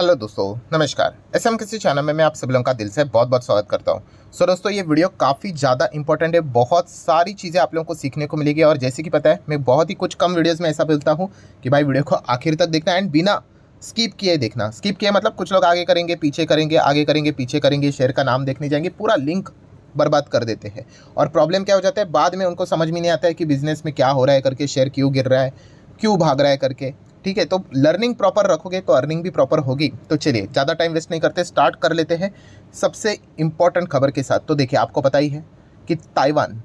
hello दोस्तों नमस्कार S M किसी चैनल में मैं आप सभी लोगों का दिल से बहुत बहुत स्वागत करता हूँ सो so, दोस्तों ये वीडियो काफ़ी ज़्यादा इंपॉर्टेंट है बहुत सारी चीज़ें आप लोगों को सीखने को मिलेगी और जैसे कि पता है मैं बहुत ही कुछ कम वीडियोस में ऐसा बोलता हूँ कि भाई वीडियो को आखिर तक देखना एंड बिना स्किप किए देखना स्किप किए मतलब कुछ लोग आगे करेंगे पीछे करेंगे आगे करेंगे पीछे करेंगे शेयर का नाम देखने जाएंगे पूरा लिंक बर्बाद कर देते हैं और प्रॉब्लम क्या हो जाता है बाद में उनको समझ में नहीं आता है कि बिज़नेस में क्या हो रहा है करके शेयर क्यों गिर रहा है क्यों भाग रहा है करके ठीक है तो लर्निंग प्रॉपर रखोगे तो अर्निंग भी प्रॉपर होगी तो चलिए ज़्यादा टाइम वेस्ट नहीं करते स्टार्ट कर लेते हैं सबसे इम्पॉर्टेंट खबर के साथ तो देखिए आपको पता ही है कि ताइवान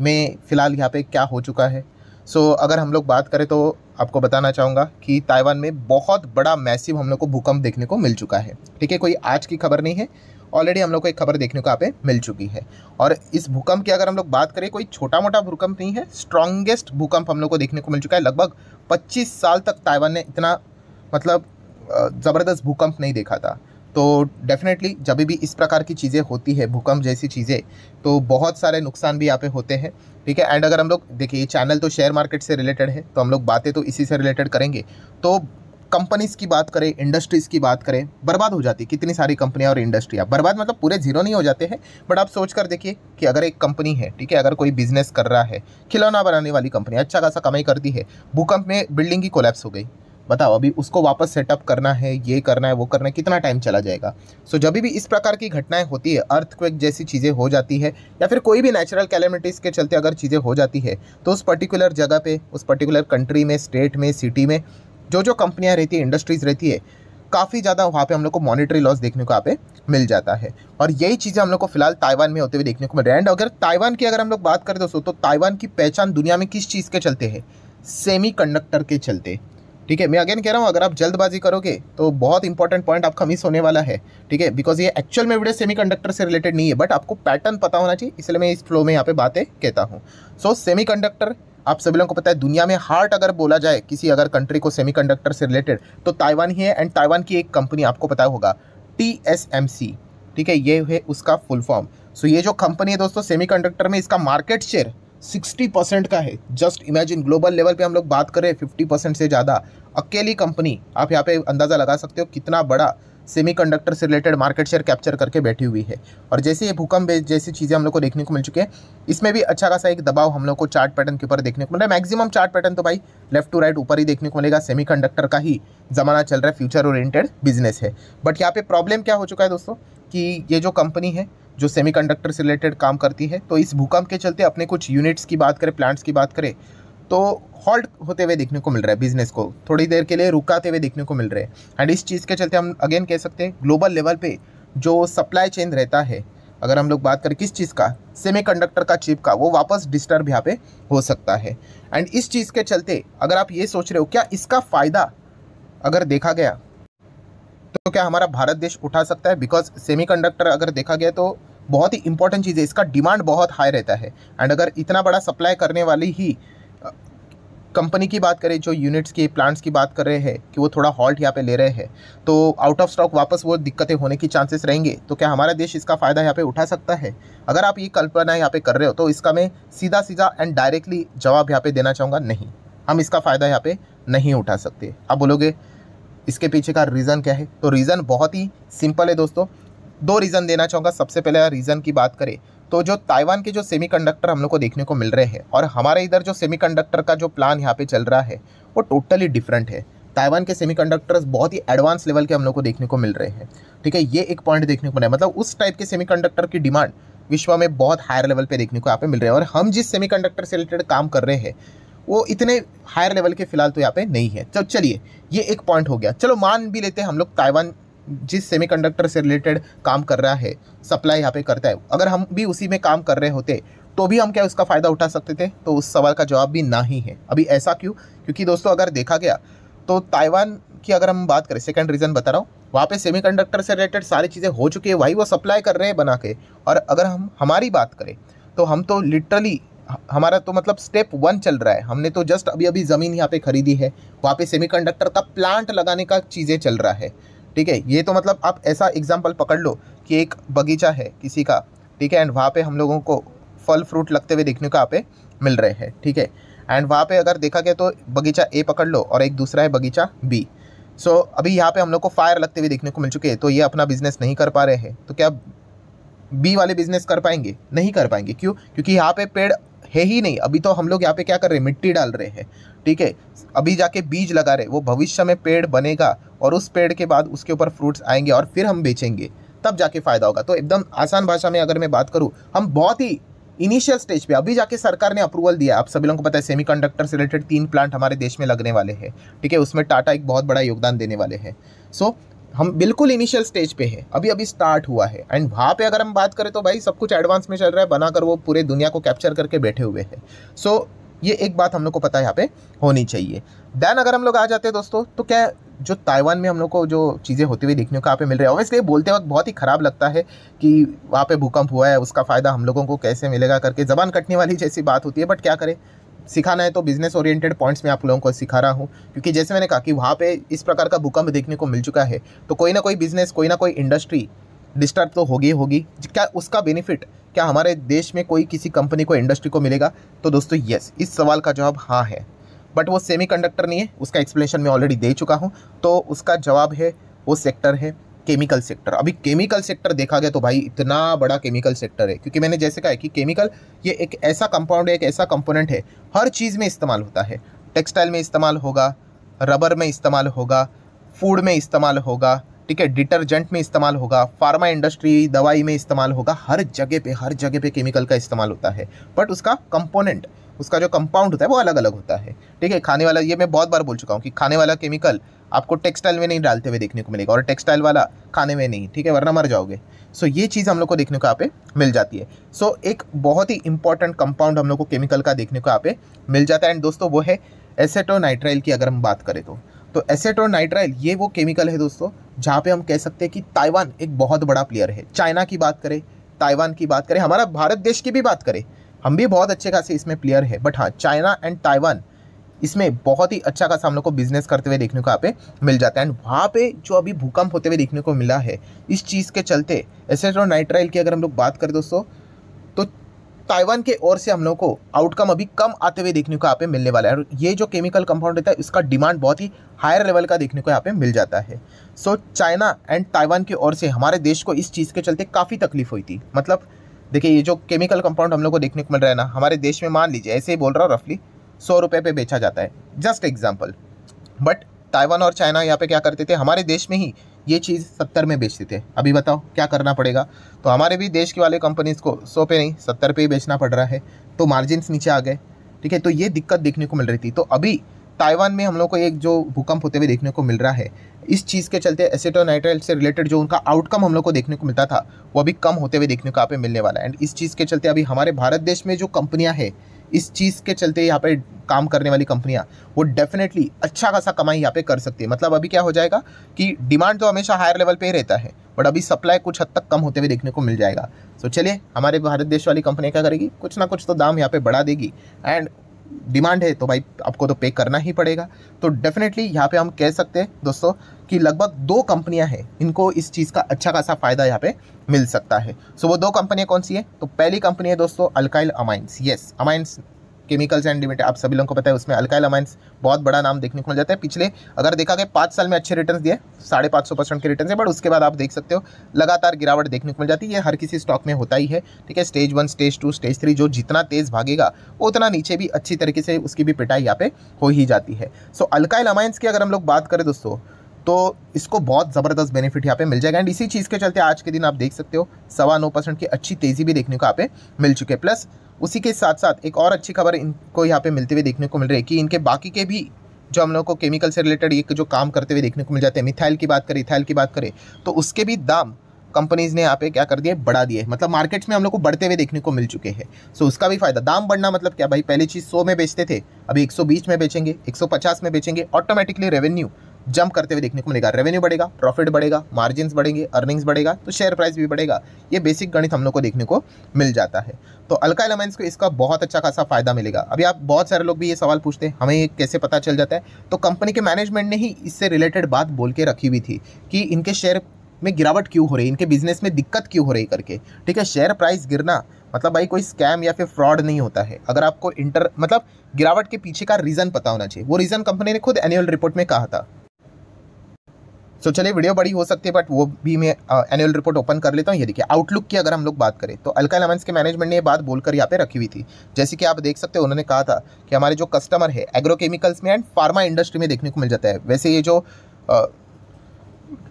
में फ़िलहाल यहाँ पे क्या हो चुका है सो so, अगर हम लोग बात करें तो आपको बताना चाहूँगा कि ताइवान में बहुत बड़ा मैसिव हम लोग को भूकंप देखने को मिल चुका है ठीक है कोई आज की खबर नहीं है ऑलरेडी हम लोग को एक खबर देखने को यहाँ पे मिल चुकी है और इस भूकंप की अगर हम लोग बात करें कोई छोटा मोटा भूकंप नहीं है स्ट्रॉन्गेस्ट भूकंप हम लोग को देखने को मिल चुका है लगभग पच्चीस साल तक ताइवान ने इतना मतलब ज़बरदस्त भूकंप नहीं देखा था तो डेफिनेटली जब भी इस प्रकार की चीज़ें होती है भूकंप जैसी चीज़ें तो बहुत सारे नुकसान भी यहाँ पे होते हैं ठीक है एंड अगर हम लोग देखिए ये चैनल तो शेयर मार्केट से रिलेटेड है तो हम लोग बातें तो इसी से रिलेटेड करेंगे तो कंपनीज की बात करें इंडस्ट्रीज की बात करें बर्बाद हो जाती है कितनी सारी कंपनियां और इंडस्ट्रियाँ बर्बाद मतलब पूरे जीरो नहीं हो जाते हैं बट आप सोच कर देखिए कि अगर एक कंपनी है ठीक है अगर कोई बिजनेस कर रहा है खिलौना बनाने वाली कंपनी अच्छा खासा कमाई करती है भूकंप में बिल्डिंग की कोलेप्स हो गई बताओ अभी उसको वापस सेटअप करना है ये करना है वो करना है कितना टाइम चला जाएगा सो so, जब भी इस प्रकार की घटनाएं होती है अर्थक्वेक जैसी चीज़ें हो जाती है या फिर कोई भी नेचुरल कैलेमिटीज़ के चलते अगर चीज़ें हो जाती है तो उस पर्टिकुलर जगह पे उस पर्टिकुलर कंट्री में स्टेट में सिटी में जो जो कंपनियाँ रहती है इंडस्ट्रीज़ रहती है काफ़ी ज़्यादा वहाँ पे हम लोग को मॉनिटरी लॉस देखने को यहाँ पे मिल जाता है और यही चीज़ें हम लोग को फिलहाल ताइवान में होते हुए देखने को मिल रहा है एंड अगर ताइवान की अगर हम लोग बात करें दोस्तों तो ताइवान की पहचान दुनिया में किस चीज़ के चलते है सेमी कंडक्टर के चलते ठीक है मैं अगेन कह रहा हूँ अगर आप जल्दबाजी करोगे तो बहुत इंपॉर्टेंट पॉइंट आपका मिस होने वाला है ठीक है बिकॉज ये एक्चुअल में वीडियो कंडक्टर से रिलेटेड नहीं है बट आपको पैटर्न पता होना चाहिए इसलिए मैं इस फ्लो में यहाँ पे बातें कहता हूँ सो सेमी आप सभी लोगों को पता है दुनिया में हार्ट अगर बोला जाए किसी अगर कंट्री को सेमीकंडक्टर से रिलेटेड तो ताइवान ही है एंड ताइवान की एक कंपनी आपको पता होगा टी एस एम सी ठीक है ये है उसका फुल फॉर्म सो ये जो कंपनी है दोस्तों सेमी में इसका मार्केट शेयर 60 परसेंट का है जस्ट इमेजिन ग्लोबल लेवल पे हम लोग बात करें 50 परसेंट से ज़्यादा अकेली कंपनी आप यहाँ पे अंदाज़ा लगा सकते हो कितना बड़ा सेमीकंडक्टर से रिलेटेड मार्केट शेयर कैप्चर करके बैठी हुई है और जैसे ये भूकंप जैसी चीज़ें हम लोग को देखने को मिल चुकी है इसमें भी अच्छा खासा एक दबाव हम लोग को चार्ट पैटर्न के ऊपर देखने को मिल रहा है मैक्सिमम चार्ट पैटर्न तो भाई लेफ्ट टू राइट ऊपर ही देखने को मिलेगा सेमी का ही ज़माना चल रहा है फ्यूचर ओरिएटेड बिजनेस है बट यहाँ पर प्रॉब्लम क्या हो चुका है दोस्तों कि ये जो कंपनी है जो सेमी से रिलेटेड काम करती है तो इस भूकंप के चलते अपने कुछ यूनिट्स की बात करें प्लांट्स की बात करें तो हॉल्ट होते हुए देखने को मिल रहा है बिजनेस को थोड़ी देर के लिए रुकाते हुए देखने को मिल रहे हैं एंड इस चीज़ के चलते हम अगेन कह सकते हैं ग्लोबल लेवल पे जो सप्लाई चेन रहता है अगर हम लोग बात करें किस चीज़ का सेमीकंडक्टर का चिप का वो वापस डिस्टर्ब यहाँ पे हो सकता है एंड इस चीज़ के चलते अगर आप ये सोच रहे हो क्या इसका फ़ायदा अगर देखा गया तो क्या हमारा भारत देश उठा सकता है बिकॉज सेमीकंडक्टर अगर देखा गया तो बहुत ही इंपॉर्टेंट चीज़ है इसका डिमांड बहुत हाई रहता है एंड अगर इतना बड़ा सप्लाई करने वाली ही कंपनी की बात करें जो यूनिट्स की प्लांट्स की बात कर रहे हैं कि वो थोड़ा हॉल्ट यहाँ पे ले रहे हैं तो आउट ऑफ स्टॉक वापस वो दिक्कतें होने की चांसेस रहेंगे तो क्या हमारा देश इसका फ़ायदा यहाँ पे उठा सकता है अगर आप ये कल्पना यहाँ पे कर रहे हो तो इसका मैं सीधा सीधा एंड डायरेक्टली जवाब यहाँ पे देना चाहूँगा नहीं हम इसका फ़ायदा यहाँ पे नहीं उठा सकते आप बोलोगे इसके पीछे का रीज़न क्या है तो रीज़न बहुत ही सिंपल है दोस्तों दो रीज़न देना चाहूँगा सबसे पहले रीज़न की बात करें तो जो ताइवान के जो सेमीकंडक्टर हम लोग को देखने को मिल रहे हैं और हमारे इधर जो सेमीकंडक्टर का जो प्लान यहाँ पे चल रहा है वो टोटली डिफरेंट है ताइवान के सेमीकंडक्टर्स बहुत ही एडवांस लेवल के हम लोग को देखने को मिल रहे हैं ठीक है ये एक पॉइंट देखने को मिला मतलब उस टाइप के सेमी की डिमांड विश्व में बहुत हायर लेवल पर देखने को यहाँ पे मिल रहे हैं और हम जिस सेमी से रिलेटेड काम कर रहे हैं वो इतने हायर लेवल के फिलहाल तो यहाँ पे नहीं है तो चलिए ये एक पॉइंट हो गया चलो मान भी लेते हैं हम लोग ताइवान जिस सेमीकंडक्टर से रिलेटेड काम कर रहा है सप्लाई यहाँ पे करता है अगर हम भी उसी में काम कर रहे होते तो भी हम क्या उसका फ़ायदा उठा सकते थे तो उस सवाल का जवाब भी ना ही है अभी ऐसा क्यों क्योंकि दोस्तों अगर देखा गया तो ताइवान की अगर हम बात करें सेकंड रीज़न बता रहा हूँ वहाँ पे सेमीकंडक्टर से रिलेटेड सारी चीज़ें हो चुकी है वही वो सप्लाई कर रहे हैं बना के और अगर हम हमारी बात करें तो हम तो लिटरली हमारा तो मतलब स्टेप वन चल रहा है हमने तो जस्ट अभी अभी ज़मीन यहाँ पे खरीदी है वहाँ पे सेमीकंडक्टर का प्लांट लगाने का चीज़ें चल रहा है ठीक है ये तो मतलब आप ऐसा एग्जाम्पल पकड़ लो कि एक बगीचा है किसी का ठीक है एंड वहाँ पे हम लोगों को फल फ्रूट लगते हुए देखने को आप मिल रहे हैं ठीक है एंड वहाँ पे अगर देखा गया तो बगीचा ए पकड़ लो और एक दूसरा है बगीचा बी सो so, अभी यहाँ पे हम लोग को फायर लगते हुए देखने को मिल चुके हैं तो ये अपना बिजनेस नहीं कर पा रहे हैं तो क्या बी वाले बिजनेस कर पाएंगे नहीं कर पाएंगे क्यों क्योंकि यहाँ पे पेड़ है ही नहीं अभी तो हम लोग यहाँ पे क्या कर रहे हैं मिट्टी डाल रहे हैं ठीक है अभी जाके बीज लगा रहे वो भविष्य में पेड़ बनेगा और उस पेड़ के बाद उसके ऊपर फ्रूट्स आएंगे और फिर हम बेचेंगे तब जाके फ़ायदा होगा तो एकदम आसान भाषा में अगर मैं बात करूँ हम बहुत ही इनिशियल स्टेज पे अभी जाके सरकार ने अप्रूवल दिया आप सभी लोगों को पता है सेमीकंडक्टर से रिलेटेड तीन प्लांट हमारे देश में लगने वाले हैं ठीक है उसमें टाटा एक बहुत बड़ा योगदान देने वाले हैं सो so, हम बिल्कुल इनिशियल स्टेज पे हैं अभी अभी स्टार्ट हुआ है एंड वहाँ पे अगर हम बात करें तो भाई सब कुछ एडवांस में चल रहा है बनाकर वो पूरे दुनिया को कैप्चर करके बैठे हुए हैं सो so, ये एक बात हम लोग को पता है यहाँ पे होनी चाहिए देन अगर हम लोग आ जाते हैं दोस्तों तो क्या जो ताइवान में हम लोग को जो चीज़ें होती हुई देखने को यहाँ पे मिल रही है ऑब्वियसली बोलते वक्त बहुत ही ख़राब लगता है कि वहाँ पे भूकंप हुआ है उसका फ़ायदा हम लोगों को कैसे मिलेगा करके ज़बान कटने वाली जैसी बात होती है बट क्या करें सिखाना है तो बिज़नेस ओरिएंटेड पॉइंट्स में आप लोगों को सिखा रहा हूँ क्योंकि जैसे मैंने कहा कि वहाँ पे इस प्रकार का भूकंप देखने को मिल चुका है तो कोई ना कोई बिज़नेस कोई ना कोई इंडस्ट्री डिस्टर्ब तो होगी होगी क्या उसका बेनिफिट क्या हमारे देश में कोई किसी कंपनी को इंडस्ट्री को मिलेगा तो दोस्तों यस इस सवाल का जवाब हाँ है बट वो सेमी नहीं है उसका एक्सप्लेनेशन मैं ऑलरेडी दे चुका हूँ तो उसका जवाब है वो सेक्टर है केमिकल सेक्टर अभी केमिकल सेक्टर देखा गया तो भाई इतना बड़ा केमिकल सेक्टर है क्योंकि मैंने जैसे कहा है कि केमिकल ये एक ऐसा कंपाउंड है एक ऐसा कंपोनेंट है हर चीज़ में इस्तेमाल होता है टेक्सटाइल में इस्तेमाल होगा रबर में इस्तेमाल होगा फूड में इस्तेमाल होगा ठीक है डिटर्जेंट में इस्तेमाल होगा फार्मा इंडस्ट्री दवाई में इस्तेमाल होगा हर जगह पे हर जगह पे केमिकल का इस्तेमाल होता है बट उसका कंपोनेंट उसका जो कंपाउंड होता है वो अलग अलग होता है ठीक है खाने वाला ये मैं बहुत बार बोल चुका हूँ कि खाने वाला केमिकल आपको टेक्सटाइल में नहीं डालते हुए देखने को मिलेगा और टेक्सटाइल वाला खाने में नहीं ठीक है वरना मर जाओगे सो ये चीज़ हम लोग को देखने को यहाँ पे मिल जाती है सो एक बहुत ही इंपॉर्टेंट कंपाउंड हम लोग को केमिकल का देखने को यहाँ पे मिल जाता है एंड दोस्तों वो है एसेटोनाइट्राइल की अगर हम बात करें तो तो एसेटोनाइट्राइल ये वो केमिकल है दोस्तों जहाँ पे हम कह सकते हैं कि ताइवान एक बहुत बड़ा प्लेयर है चाइना की बात करें ताइवान की बात करें हमारा भारत देश की भी बात करें हम भी बहुत अच्छे खासे इसमें प्लेयर है बट हाँ चाइना एंड ताइवान इसमें बहुत ही अच्छा खासा हम लोग को बिजनेस करते हुए देखने को यहाँ पे मिल जाता है एंड वहाँ पे जो अभी भूकंप होते हुए देखने को मिला है इस चीज़ के चलते एस एस नाइट्राइल की अगर हम लोग बात करें दोस्तों तो ताइवान के ओर से हम लोग को आउटकम अभी कम आते हुए देखने को यहाँ पे मिलने वाला है और ये जो केमिकल कंपाउंड रहता है इसका डिमांड बहुत ही हायर लेवल का देखने को यहाँ पे मिल जाता है सो चाइना एंड ताइवान की ओर से हमारे देश को इस चीज़ के चलते काफ़ी तकलीफ हुई थी मतलब देखिए ये जो केमिकल कंपाउंड हम लोग को देखने को मिल रहा है ना हमारे देश में मान लीजिए ऐसे ही बोल रहा हूँ रफली सौ रुपये पे बेचा जाता है जस्ट एग्जाम्पल बट ताइवान और चाइना यहाँ पे क्या करते थे हमारे देश में ही ये चीज़ सत्तर में बेचते थे अभी बताओ क्या करना पड़ेगा तो हमारे भी देश के वाले कंपनीज़ को सौ पे नहीं सत्तर पे ही बेचना पड़ रहा है तो मार्जिनस नीचे आ गए ठीक है तो ये दिक्कत देखने को मिल रही थी तो अभी ताइवान में हम लोग को एक जो भूकंप होते हुए देखने को मिल रहा है इस चीज़ के चलते एसिटोनाइट्राइल से रिलेटेड जो उनका आउटकम हम लोग को देखने को मिलता था वो अभी कम होते हुए देखने को यहाँ पे मिलने वाला है एंड इस चीज़ के चलते अभी हमारे भारत देश में जो कंपनियाँ हैं इस चीज़ के चलते यहाँ पे काम करने वाली कंपनियाँ वो डेफिनेटली अच्छा खासा कमाई यहाँ पे कर सकती है मतलब अभी क्या हो जाएगा कि डिमांड तो हमेशा हायर लेवल पे ही रहता है बट अभी सप्लाई कुछ हद तक कम होते हुए देखने को मिल जाएगा सो so, चलिए हमारे भारत देश वाली कंपनी क्या करेगी कुछ ना कुछ तो दाम यहाँ पे बढ़ा देगी एंड डिमांड है तो भाई आपको तो पे करना ही पड़ेगा तो डेफिनेटली यहाँ पे हम कह सकते हैं दोस्तों कि लगभग दो कंपनियां हैं इनको इस चीज़ का अच्छा खासा फ़ायदा यहाँ पे मिल सकता है सो so, वो दो कंपनियां कौन सी है तो पहली कंपनी है दोस्तों alkyl amines yes amines chemicals and limited आप सभी लोगों को पता है उसमें अल्काइल अमाइंस बहुत बड़ा नाम देखने को मिल जाता है पिछले अगर देखा गया पाँच साल में अच्छे रिटर्न दिए साढ़े पाँच सौ परसेंट के रिटर्न है बट उसके बाद आप देख सकते हो लगातार गिरावट देखने को मिल जाती है ये हर किसी स्टॉक में होता ही है ठीक है stage one stage two stage three जो जितना तेज़ भागेगा उतना नीचे भी अच्छी तरीके से उसकी भी पिटाई यहाँ पे हो ही जाती है सो अल्काइल अमाइंस की अगर हम लोग बात करें दोस्तों तो इसको बहुत ज़बरदस्त बेनिफिट यहाँ पे मिल जाएगा एंड इसी चीज़ के चलते आज के दिन आप देख सकते हो सवा नौ परसेंट की अच्छी तेज़ी भी देखने को यहाँ पे मिल चुके है प्लस उसी के साथ साथ एक और अच्छी खबर इनको यहाँ पे मिलते हुए देखने को मिल रही है कि इनके बाकी के भी जो हम लोग को केमिकल से रिलेटेड एक जो काम करते हुए देखने को मिल जाते हैं मिथाइल की बात करें इथाइल की बात करें तो उसके भी दाम कंपनीज ने यहाँ पे क्या कर दिए बढ़ा दिए मतलब मार्केट्स में हम लोग को बढ़ते हुए देखने को मिल चुके हैं सो so, उसका भी फायदा दाम बढ़ना मतलब क्या भाई पहली चीज़ सौ में बेचते थे अभी एक में बेचेंगे एक में बेचेंगे ऑटोमेटिकली रेवेन्यू जंप करते हुए देखने को मिलेगा रेवेन्यू बढ़ेगा प्रॉफिट बढ़ेगा मार्जिन बढ़ेंगे अर्निंग्स बढ़ेगा तो शेयर प्राइस भी बढ़ेगा ये बेसिक गणित हम लोग को देखने को मिल जाता है तो अलका एलामाइंस को इसका बहुत अच्छा खासा फायदा मिलेगा अभी आप बहुत सारे लोग भी ये सवाल पूछते हैं हमें कैसे पता चल जाता है तो कंपनी के मैनेजमेंट ने ही इससे रिलेटेड बात बोल के रखी हुई थी कि इनके शेयर में गिरावट क्यों हो रही है इनके बिजनेस में दिक्कत क्यों हो रही करके ठीक है शेयर प्राइस गिरना मतलब भाई कोई स्कैम या फिर फ्रॉड नहीं होता है अगर आपको इंटर मतलब गिरावट के पीछे का रीज़न पता होना चाहिए वो रीज़न कंपनी ने खुद एनुअल रिपोर्ट में कहा था सो चलिए वीडियो बड़ी हो सकती है बट वो भी मैं एनुअल रिपोर्ट ओपन कर लेता हूँ ये देखिए आउटलुक की अगर हम लोग बात करें तो अलका एलेवेंस के मैनेजमेंट ने ये बात बोलकर यहाँ पे रखी हुई थी जैसे कि आप देख सकते हो उन्होंने कहा था कि हमारे जो कस्टमर है एग्रोकेमिकल्स में एंड फार्मा इंडस्ट्री में देखने को मिल जाता है वैसे ये जो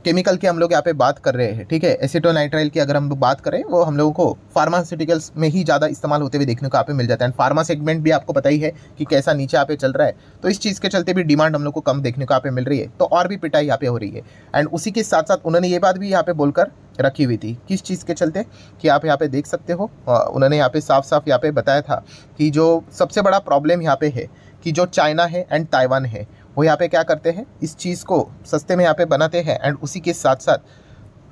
केमिकल की हम लोग यहाँ पे बात कर रहे हैं ठीक है एसिटोनाइट्राइल की अगर हम लोग बात करें वो हम लोगों को फार्मास्यूटिकल्स में ही ज़्यादा इस्तेमाल होते हुए देखने को यहाँ पे मिल जाता है एंड फार्मा सेगमेंट भी आपको पता ही है कि कैसा नीचे यहाँ पे चल रहा है तो इस चीज़ के चलते भी डिमांड हम लोग को कम देखने को यहाँ पे मिल रही है तो और भी पिटाई यहाँ पे हो रही है एंड उसी के साथ साथ उन्होंने ये बात भी यहाँ पे बोलकर रखी हुई थी किस चीज़ के चलते कि आप यहाँ पे देख सकते हो उन्होंने यहाँ पे साफ साफ यहाँ पे बताया था कि जो सबसे बड़ा प्रॉब्लम यहाँ पे है कि जो चाइना है एंड ताइवान है वो यहाँ पे क्या करते हैं इस चीज़ को सस्ते में यहाँ पे बनाते हैं एंड उसी के साथ साथ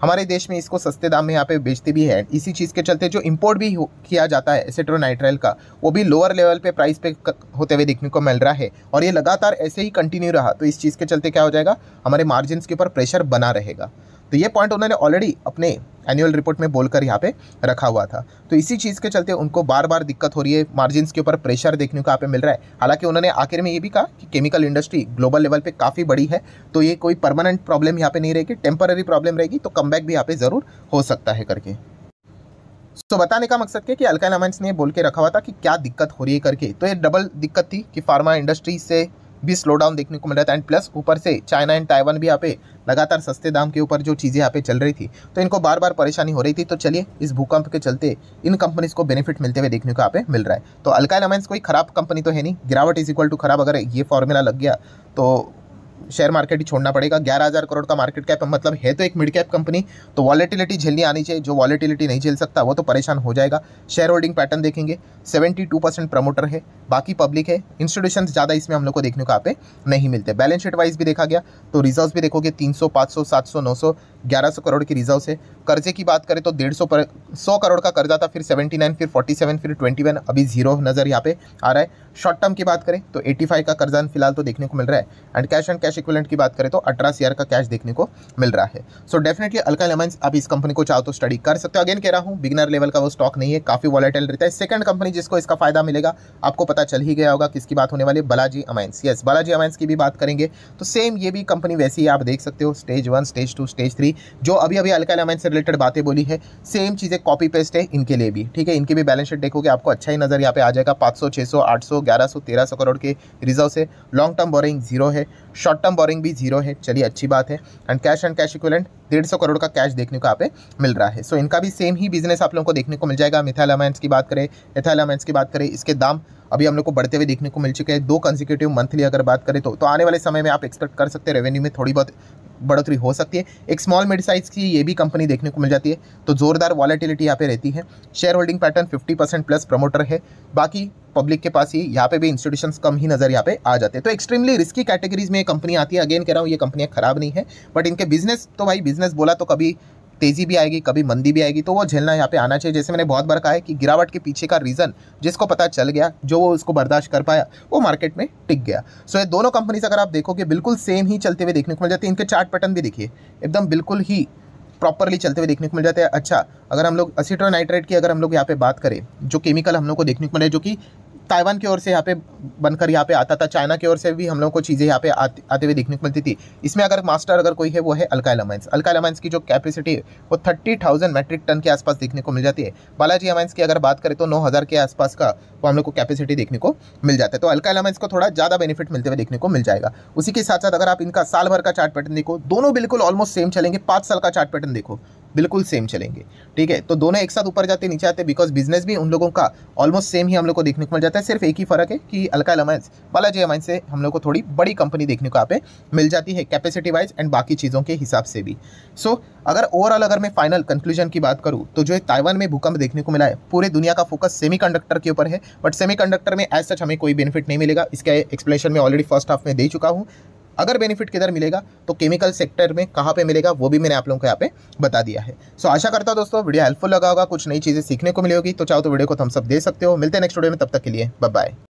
हमारे देश में इसको सस्ते दाम में यहाँ पे बेचते भी हैं इसी चीज़ के चलते जो इम्पोर्ट भी किया जाता है एसेट्रोनाइट्राइल का वो भी लोअर लेवल पे प्राइस पे होते हुए देखने को मिल रहा है और ये लगातार ऐसे ही कंटिन्यू रहा तो इस चीज़ के चलते क्या हो जाएगा हमारे मार्जिन के ऊपर प्रेशर बना रहेगा तो ये पॉइंट उन्होंने ऑलरेडी अपने एनुअल रिपोर्ट में बोलकर यहाँ पे रखा हुआ था तो इसी चीज़ के चलते उनको बार बार दिक्कत हो रही है मार्जिन के ऊपर प्रेशर देखने को यहाँ पे मिल रहा है हालांकि उन्होंने आखिर में ये भी कहा कि केमिकल इंडस्ट्री ग्लोबल लेवल पे काफ़ी बड़ी है तो ये कोई परमानेंट प्रॉब्लम यहाँ पे नहीं रहेगी टेम्पररी प्रॉब्लम रहेगी तो कम भी यहाँ पे ज़रूर हो सकता है करके तो बताने का मकसद क्या कि अल्काइन अमाइंस ने बोल के रखा हुआ था कि क्या दिक्कत हो रही है करके तो ये डबल दिक्कत थी कि फार्मा इंडस्ट्री से भी स्लो डाउन देखने को मिल रहा था एंड प्लस ऊपर से चाइना एंड ताइवान भी यहाँ पे लगातार सस्ते दाम के ऊपर जो चीज़ें यहाँ पे चल रही थी तो इनको बार बार परेशानी हो रही थी तो चलिए इस भूकंप के चलते इन कंपनीज को बेनिफिट मिलते हुए देखने को यहाँ पे मिल रहा है तो अल्काइल अमाइंस कोई खराब कंपनी तो है नहीं गिरावट इज इक्वल टू खराब अगर ये फॉर्मूला लग गया तो शेयर मार्केट ही छोड़ना पड़ेगा ग्यारह हज़ार करोड़ का मार्केट कैप मतलब है तो एक मिड कैप कंपनी तो वॉलेटिलिटी झेलनी आनी चाहिए जो वॉलेटिलिटी नहीं झेल सकता वो तो परेशान हो जाएगा शेयर होल्डिंग पैटर्न देखेंगे सेवेंटी टू परसेंट प्रमोटर है बाकी पब्लिक है इंस्टीट्यूशन ज़्यादा इसमें हम लोग को देखने को आप नहीं मिलते बैलेंस शीट वाइज भी देखा गया तो रिजर्व भी देखोगे तीन सौ पाँच सौ सात सौ नौ सौ ग्यारह सौ करोड़ की रिजर्व है कर्जे की बात करें तो डेढ़ सौ सौ करोड़ का कर्जा था फिर सेवेंटी नाइन फिर फोर्टी सेवन फिर ट्वेंटी वन अभी जीरो नज़र यहाँ पे आ रहा है शॉर्ट टर्म की बात करें तो एटी फाइव का कर्जा फिलहाल तो देखने को मिल रहा है and cash and cash equivalent की बात करें तो अठारह सीआर का कैश देखने को मिल रहा है सो डेफिनेटली अलका लेमाइंस आप इस कंपनी को चाहो तो स्टडी कर सकते हो अगेन कह रहा हूँ बिगनर लेवल का वो स्टॉक नहीं है काफ़ी वॉलेटल रहता है सेकंड कंपनी जिसको इसका फायदा मिलेगा आपको पता चल ही गया होगा किसकी बात होने वाली है Balaji amines yes Balaji amines की भी बात करेंगे तो सेम ये भी कंपनी वैसी ही आप देख सकते हो stage one stage two stage three जो अभी अभी अलका लेमाइंस से रिलेटेड बातें बोली है सेम चीज़ें कॉपी पेस्ट है इनके लिए भी ठीक है इनकी भी बैलेंस शीट देखोगे आपको अच्छा ही नज़र यहाँ पे आ जाएगा पाँच सौ छः सौ आठ सौ ग्यारह सौ तेरह सौ करोड़ के रिजर्व से लॉन्ग टर्म बोरिंग जीरो है शॉर्ट शॉर्ट टर्म बोरिंग भी जीरो है चलिए अच्छी बात है and cash and cash equivalent डेढ़ सौ करोड़ का कैश देखने को यहाँ पे मिल रहा है सो so, इनका भी सेम ही बिजनेस आप लोगों को देखने को मिल जाएगा मिथाइल अमाइंस की बात करें एथाइल अमाइंस की बात करें इसके दाम अभी हम लोग को बढ़ते हुए देखने को मिल चुके हैं दो कंजिक्यूटिव मंथली अगर बात करें तो, तो आने वाले समय में आप एक्सपेक्ट कर सकते हैं रेवेन्यू में थोड़ी बहुत बढ़ोतरी हो सकती है एक स्मॉल मिड साइज़ की ये भी कंपनी देखने को मिल जाती है तो ज़ोरदार वॉलेटिलिटी यहाँ पे रहती है share holding pattern 50 percent plus promoter है बाकी पब्लिक के पास ही यहाँ पे भी इंस्टीट्यूशन कम ही नज़र यहाँ पे आ जाते हैं तो एक्सट्रीमली रिस्की कैटेगरीज में ये कंपनी आती है अगेन कह रहा हूँ ये कंपनियाँ खराब नहीं है बट इनके बिजनेस तो भाई बिजनेस बोला तो कभी तेज़ी भी आएगी कभी मंदी भी आएगी तो वो झेलना यहाँ पे आना चाहिए जैसे मैंने बहुत बार कहा है कि गिरावट के पीछे का रीज़न जिसको पता चल गया जो वो उसको बर्दाश्त कर पाया वो मार्केट में टिक गया सो ये दोनों कंपनीज अगर आप देखोगे बिल्कुल सेम ही चलते हुए देखने को मिल जाते हैं इनके चार्ट पैटर्न भी देखिए एकदम बिल्कुल ही प्रॉपरली चलते हुए देखने को मिल जाते हैं अच्छा अगर हम लोग असीट्रोनाइट्रेट की अगर हम लोग यहाँ पे बात करें जो केमिकल हम लोग को देखने को मिले जो कि ताइवान की ओर से यहाँ पे बनकर यहाँ पे आता था चाइना की ओर से भी हम लोगों को चीज़ें यहाँ पे आते आते हुए देखने को मिलती थी इसमें अगर मास्टर अगर कोई है वो है अलका एलमाइंस अलका एलमाइंस की जो कैपेसिटी है वो थर्टी थाउजेंड मेट्रिक टन के आसपास देखने को मिल जाती है बालाजी अमाइंस की अगर बात करें तो नौ हज़ार के आसपास का वो हम लोग को कैपेसिटी देखने को मिल जाता है तो अलका एलमाइंस को थोड़ा ज़्यादा बेनिफिट मिलते हुए देखने को मिल जाएगा उसी के साथ साथ अगर आप इनका साल भर का चार्ट पैटर्न देखो दोनों बिल्कुल ऑलमोस्ट सेम चलेंगे पाँच साल का चार्ट पैटर्न देखो बिल्कुल सेम चलेंगे ठीक है तो दोनों एक साथ ऊपर जाते नीचे आते बिकॉज बिजनेस भी उन लोगों का ऑलमोस्ट सेम ही हम लोग को देखने को मिल जाता है सिर्फ एक ही फर्क है कि अलका अलमाइंस बालाजी अमाइंस से हम लोग को थोड़ी बड़ी कंपनी देखने को यहाँ पे मिल जाती है कैपेसिटी वाइज एंड बाकी चीज़ों के हिसाब से भी सो so, अगर ओवरऑल अगर मैं फाइनल कंक्लूजन की बात करूँ तो जो ताइवान में भूकंप देखने को मिला है पूरे दुनिया का फोकस सेमी के ऊपर है बट सेमी में एज सच हमें कोई बेनिफिट नहीं मिलेगा इसका एक्सप्लेनेशन मैं ऑलरेडी फर्स्ट हाफ में दे चुका हूँ अगर बेनिफिट किधर मिलेगा तो केमिकल सेक्टर में कहाँ पे मिलेगा वो भी मैंने आप लोगों को यहाँ पे बता दिया है सो so, आशा करता हूँ दोस्तों वीडियो हेल्पफुल लगा होगा कुछ नई चीज़ें सीखने को मिलेगी तो चाहो तो वीडियो को थम्सअप दे सकते हो मिलते हैं नेक्स्ट वीडियो में तब तक के लिए बाय